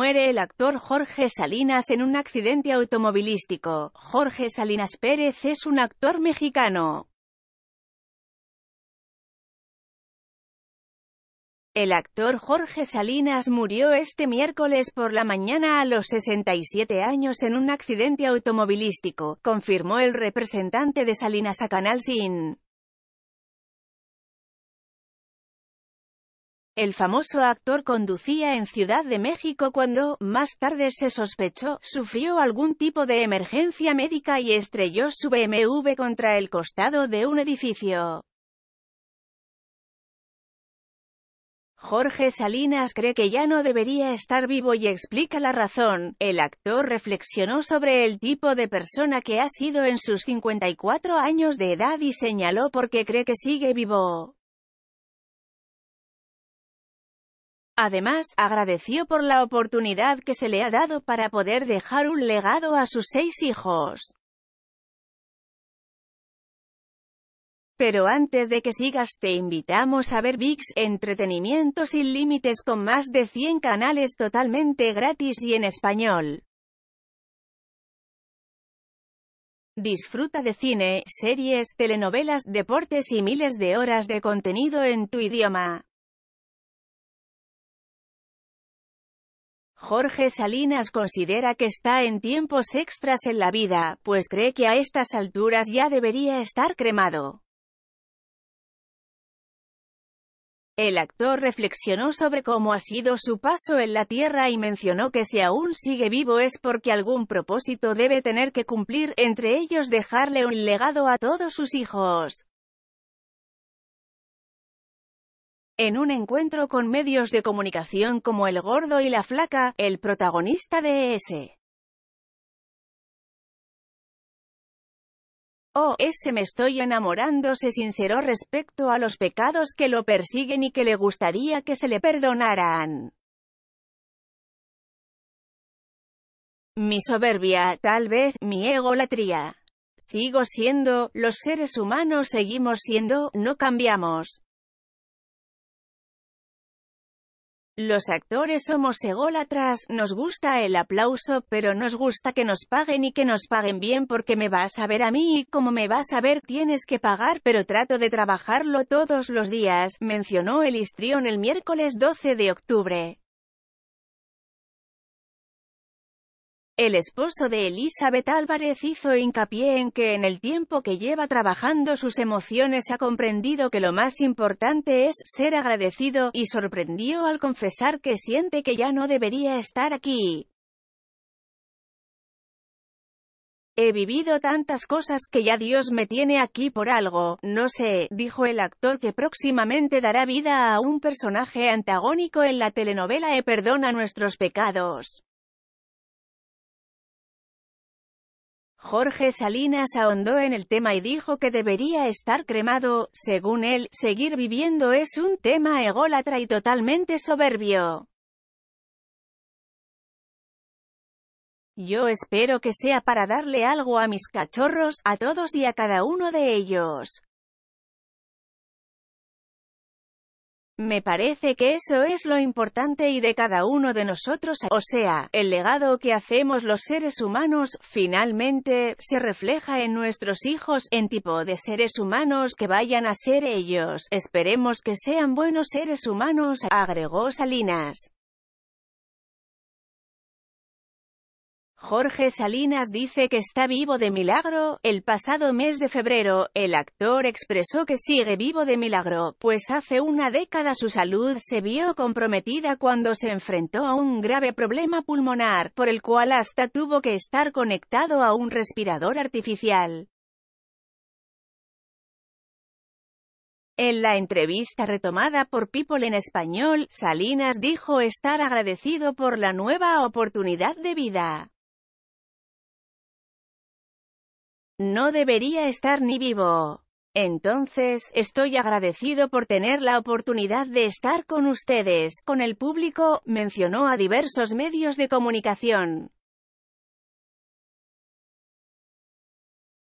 Muere el actor Jorge Salinas en un accidente automovilístico. Jorge Salinas Pérez es un actor mexicano. El actor Jorge Salinas murió este miércoles por la mañana a los 67 años en un accidente automovilístico, confirmó el representante de Salinas a Canal Sin. El famoso actor conducía en Ciudad de México cuando, más tarde se sospechó, sufrió algún tipo de emergencia médica y estrelló su BMW contra el costado de un edificio. Jorge Salinas cree que ya no debería estar vivo y explica la razón. El actor reflexionó sobre el tipo de persona que ha sido en sus 54 años de edad y señaló por qué cree que sigue vivo. Además, agradeció por la oportunidad que se le ha dado para poder dejar un legado a sus seis hijos. Pero antes de que sigas te invitamos a ver VIX Entretenimiento sin límites con más de 100 canales totalmente gratis y en español. Disfruta de cine, series, telenovelas, deportes y miles de horas de contenido en tu idioma. Jorge Salinas considera que está en tiempos extras en la vida, pues cree que a estas alturas ya debería estar cremado. El actor reflexionó sobre cómo ha sido su paso en la Tierra y mencionó que si aún sigue vivo es porque algún propósito debe tener que cumplir, entre ellos dejarle un legado a todos sus hijos. En un encuentro con medios de comunicación como El Gordo y la Flaca, el protagonista de ese Oh ese me estoy enamorando se sinceró respecto a los pecados que lo persiguen y que le gustaría que se le perdonaran. Mi soberbia, tal vez, mi egolatría. Sigo siendo, los seres humanos seguimos siendo, no cambiamos. Los actores somos ególatras, nos gusta el aplauso, pero nos gusta que nos paguen y que nos paguen bien porque me vas a ver a mí y como me vas a ver tienes que pagar, pero trato de trabajarlo todos los días, mencionó el histrión el miércoles 12 de octubre. El esposo de Elizabeth Álvarez hizo hincapié en que en el tiempo que lleva trabajando sus emociones ha comprendido que lo más importante es ser agradecido, y sorprendió al confesar que siente que ya no debería estar aquí. He vivido tantas cosas que ya Dios me tiene aquí por algo, no sé, dijo el actor que próximamente dará vida a un personaje antagónico en la telenovela E perdona nuestros pecados. Jorge Salinas ahondó en el tema y dijo que debería estar cremado, según él, seguir viviendo es un tema ególatra y totalmente soberbio. Yo espero que sea para darle algo a mis cachorros, a todos y a cada uno de ellos. Me parece que eso es lo importante y de cada uno de nosotros, o sea, el legado que hacemos los seres humanos, finalmente, se refleja en nuestros hijos, en tipo de seres humanos que vayan a ser ellos. Esperemos que sean buenos seres humanos, agregó Salinas. Jorge Salinas dice que está vivo de milagro. El pasado mes de febrero, el actor expresó que sigue vivo de milagro, pues hace una década su salud se vio comprometida cuando se enfrentó a un grave problema pulmonar, por el cual hasta tuvo que estar conectado a un respirador artificial. En la entrevista retomada por People en español, Salinas dijo estar agradecido por la nueva oportunidad de vida. No debería estar ni vivo. Entonces, estoy agradecido por tener la oportunidad de estar con ustedes, con el público, mencionó a diversos medios de comunicación.